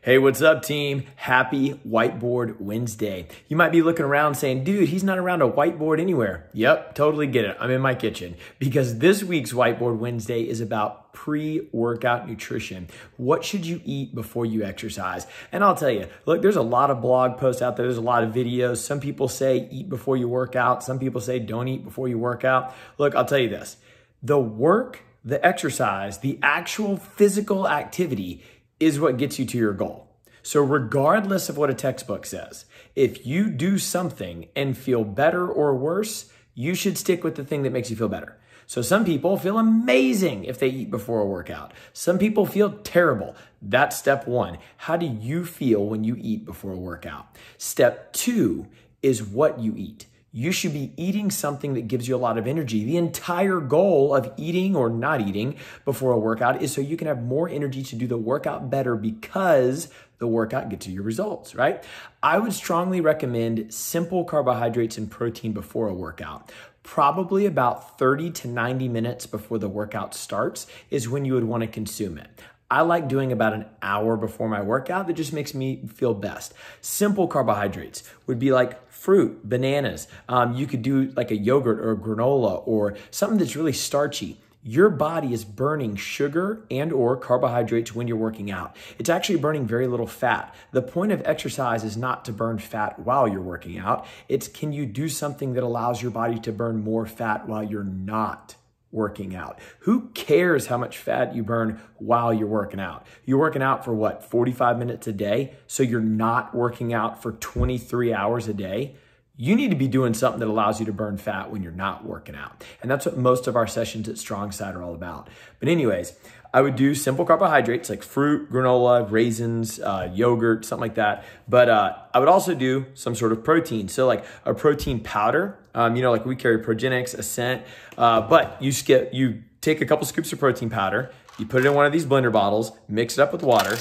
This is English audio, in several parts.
Hey, what's up, team? Happy Whiteboard Wednesday. You might be looking around saying, dude, he's not around a whiteboard anywhere. Yep, totally get it. I'm in my kitchen because this week's Whiteboard Wednesday is about pre workout nutrition. What should you eat before you exercise? And I'll tell you, look, there's a lot of blog posts out there, there's a lot of videos. Some people say eat before you work out, some people say don't eat before you work out. Look, I'll tell you this the work, the exercise, the actual physical activity is what gets you to your goal. So, regardless of what a textbook says, if you do something and feel better or worse, you should stick with the thing that makes you feel better. So, some people feel amazing if they eat before a workout. Some people feel terrible. That's step one. How do you feel when you eat before a workout? Step two is what you eat you should be eating something that gives you a lot of energy. The entire goal of eating or not eating before a workout is so you can have more energy to do the workout better because the workout gets you your results, right? I would strongly recommend simple carbohydrates and protein before a workout. Probably about 30 to 90 minutes before the workout starts is when you would want to consume it. I like doing about an hour before my workout that just makes me feel best. Simple carbohydrates would be like fruit, bananas. Um, you could do like a yogurt or a granola or something that's really starchy your body is burning sugar and or carbohydrates when you're working out. It's actually burning very little fat. The point of exercise is not to burn fat while you're working out. It's can you do something that allows your body to burn more fat while you're not working out? Who cares how much fat you burn while you're working out? You're working out for what, 45 minutes a day? So you're not working out for 23 hours a day? You need to be doing something that allows you to burn fat when you're not working out. And that's what most of our sessions at Strong Side are all about. But anyways, I would do simple carbohydrates like fruit, granola, raisins, uh, yogurt, something like that. But uh, I would also do some sort of protein. So like a protein powder, um, you know, like we carry Progenics, Ascent, uh, but you skip, you take a couple scoops of protein powder, you put it in one of these blender bottles, mix it up with water,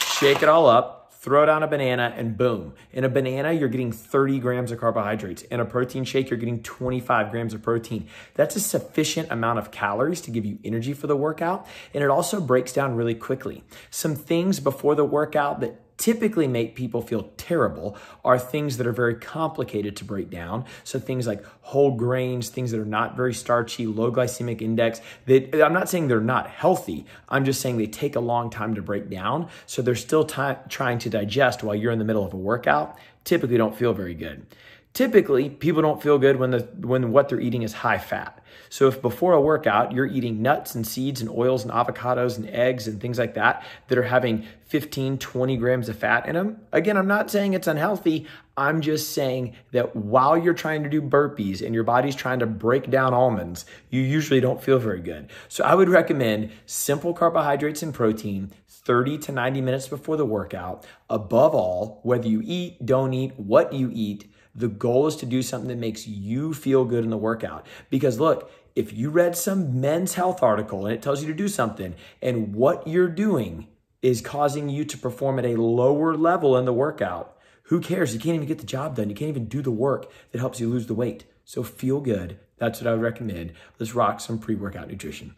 shake it all up, throw down a banana and boom. In a banana, you're getting 30 grams of carbohydrates. In a protein shake, you're getting 25 grams of protein. That's a sufficient amount of calories to give you energy for the workout. And it also breaks down really quickly. Some things before the workout that typically make people feel terrible are things that are very complicated to break down. So things like whole grains, things that are not very starchy, low glycemic index, that I'm not saying they're not healthy. I'm just saying they take a long time to break down. So they're still trying to digest while you're in the middle of a workout. Typically don't feel very good. Typically, people don't feel good when the when what they're eating is high fat. So if before a workout you're eating nuts and seeds and oils and avocados and eggs and things like that that are having 15, 20 grams of fat in them, again, I'm not saying it's unhealthy. I'm just saying that while you're trying to do burpees and your body's trying to break down almonds, you usually don't feel very good. So I would recommend simple carbohydrates and protein 30 to 90 minutes before the workout. Above all, whether you eat, don't eat, what you eat, the goal is to do something that makes you feel good in the workout. Because look, if you read some men's health article and it tells you to do something and what you're doing is causing you to perform at a lower level in the workout, who cares? You can't even get the job done. You can't even do the work that helps you lose the weight. So feel good. That's what I would recommend. Let's rock some pre workout nutrition.